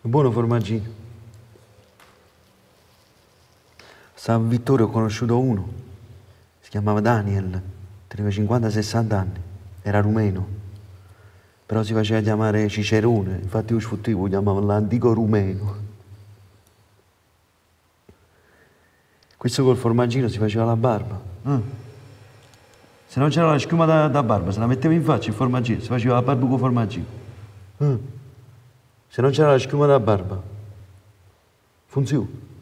Buono formaggino. San Vittorio ho conosciuto uno, si chiamava Daniel, aveva 50-60 anni, era rumeno, però si faceva chiamare Cicerone, infatti io sfruttivo, chiamavo l'antico rumeno. Questo col formaggino si faceva la barba. Mm. Se non c'era la schiuma da, da, barba, se la metteva in faccia il formaggino, si faceva la barba col formaggino. Mm. Se non c'era la schiuma da barba, funziona.